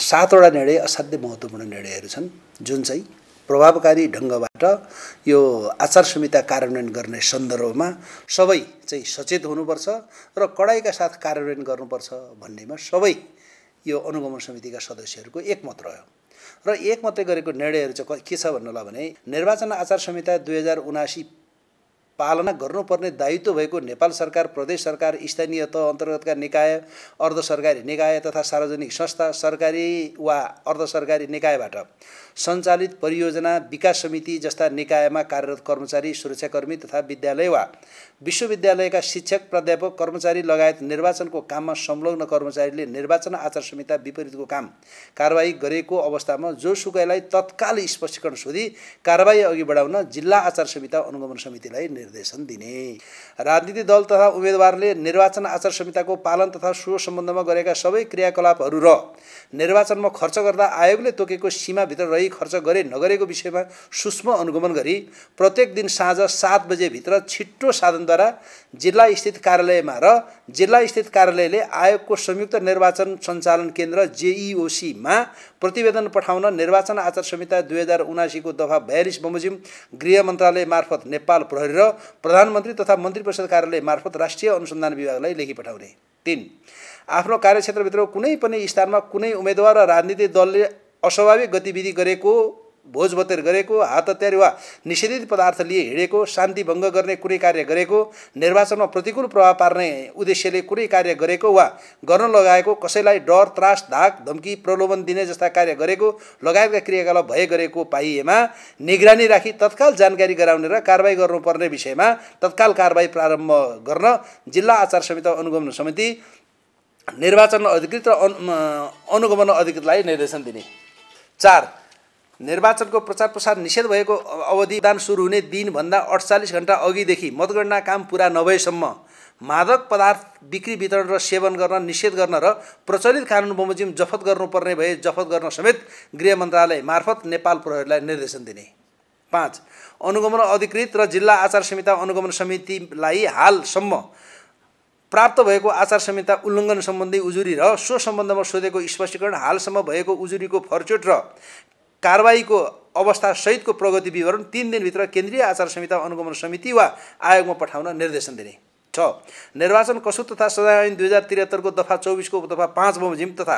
सातवटा निर्णय असाध्यै महत्त्वपूर्ण निर्णयहरू छन् जुन चाहिँ प्रभावकारी ढङ्गबाट यो आचार संहिता कार्यान्वयन गर्ने सन्दर्भमा सबै चाहिँ सचेत हुनुपर्छ र कडाइका साथ कार्यान्वयन गर्नुपर्छ भन्नेमा सबै यो अनुगमन समितिका सदस्यहरूको एकमत रह्यो र एकमतै गरेको निर्णयहरू चाहिँ के छ भन्नुलाई भने निर्वाचन आचार संहिता दुई हजार उनासी पालना गर्नुपर्ने दायित्व भएको नेपाल सरकार प्रदेश सरकार स्थानीय तह अन्तर्गतका निकाय अर्ध सरकारी निकाय तथा सार्वजनिक संस्था सरकारी वा अर्ध सरकारी निकायबाट सञ्चालित परियोजना विकास समिति जस्ता निकायमा कार्यरत कर्मचारी सुरक्षाकर्मी तथा विद्यालय वा विश्वविद्यालयका शिक्षक प्राध्यापक कर्मचारी लगायत निर्वाचनको काममा संलग्न कर्मचारीले निर्वाचन आचार संहिता विपरीतको काम कारवाही गरेको अवस्थामा जोसुकैलाई तत्काल स्पष्टीकरण सोधी कारवाही अघि बढाउन जिल्ला आचार संहिता अनुगमन समितिलाई निर्देशन दिने राजनीतिक दल तथा उम्मेदवारले निर्वाचन आचार संहिताको पालन तथा सो सम्बन्धमा गरेका सबै क्रियाकलापहरू र निर्वाचनमा खर्च गर्दा आयोगले तोकेको सीमाभित्र रही खर्च गरे नगरेको विषयमा सूक्ष्म अनुगमन गरी प्रत्येक दिन साँझ सात बजेभित्र छिट्टो साधनद्वारा जिल्ला स्थित कार्यालयमा र जिल्ला स्थित कार्यालयले आयोगको संयुक्त निर्वाचन सञ्चालन केन्द्र जेइओसीमा प्रतिवेदन पठाउन निर्वाचन आचार संहिता दुई हजार उनासीको दफा बयालिस बमोजिम गृह मन्त्रालय मार्फत नेपाल प्रहरी र प्रधानमन्त्री तथा मन्त्री परिषद कार्यालय मार्फत राष्ट्रिय अनुसन्धान विभागलाई लेखी पठाउने तिन आफ्नो कार्यक्षेत्रभित्र कुनै पनि स्थानमा कुनै उम्मेद्वार र राजनीतिक दलले अस्वाभाविक गतिविधि गरेको भोज गरेको हात हतियार वा निषेधित पदार्थ लिए हिँडेको शान्ति भङ्ग गर्ने कुनै कार्य गरेको निर्वाचनमा प्रतिकूल प्रभाव पार्ने उद्देश्यले कुनै कार्य गरेको वा गर्न लगाएको कसैलाई डर त्रास धाक धम्की प्रलोभन दिने जस्ता कार्य गरेको लगायतका क्रियाकलाप भए गरेको पाइएमा निगरानी राखी तत्काल जानकारी गराउने र कारवाही गर्नुपर्ने विषयमा तत्काल कारवाही प्रारम्भ गर्न जिल्ला आचार संहिता अनुगमन समिति निर्वाचन अधिकृत र अनुगमन अधिकृतलाई निर्देशन दिने चार निर्वाचनको प्रचार प्रसार निषेध भएको अवधि दान सुरु हुने दिनभन्दा अडचालिस घन्टा अघिदेखि मतगणना काम पुरा नभएसम्म मादक पदार्थ बिक्री वितरण र सेवन गर्न निषेध गर्न र प्रचलित कानुन बमोजिम जफत गर्नुपर्ने भए जफत गर्न समेत गृह मन्त्रालय मार्फत नेपाल प्रहरीलाई निर्देशन दिने पाँच अनुगमन अधिकृत र जिल्ला आचार संहिता अनुगमन समितिलाई हालसम्म प्राप्त भएको आचार संहिता उल्लङ्घन सम्बन्धी उजुरी र सो सम्बन्धमा सोधेको स्पष्टीकरण हालसम्म भएको उजुरीको फर्चोट र कारवाहीको अवस्थासहितको प्रगति विवरण तिन दिनभित्र केन्द्रीय आचार संहिता अनुगमन समिति वा आयोगमा पठाउन निर्देशन दिने छ निर्वाचन कसुर तथा सजाय ऐन दुई हजार त्रिहत्तरको दफा चौबिसको दफा पाँच बमोजिम तथा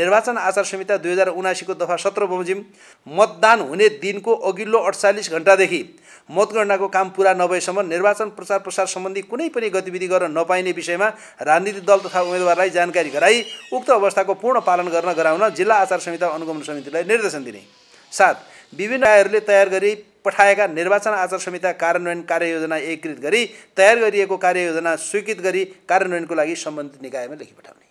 निर्वाचन आचार संहिता दुई हजार उनासीको दफा सत्र बमोजिम मतदान हुने दिनको अघिल्लो अडचालिस घन्टादेखि मतगणनाको काम पुरा नभएसम्म निर्वाचन प्रचार प्रसार सम्बन्धी कुनै पनि गतिविधि गर्न नपाइने विषयमा राजनीतिक दल तथा उम्मेदवारलाई जानकारी गराई उक्त अवस्थाको पूर्ण पालन गर्न गराउन जिल्ला आचार संहिता अनुगमन समितिलाई निर्देशन दिने सात विभिन्न आयहरूले तयार गरी पठाएका निर्वाचन आचार संहिता कार्यान्वयन कार्ययोजना एकीकृत गरी तयार गरिएको कार्ययोजना स्वीकृत गरी कार्यान्वयनको लागि सम्बन्धित निकायमा लेखिपठाउने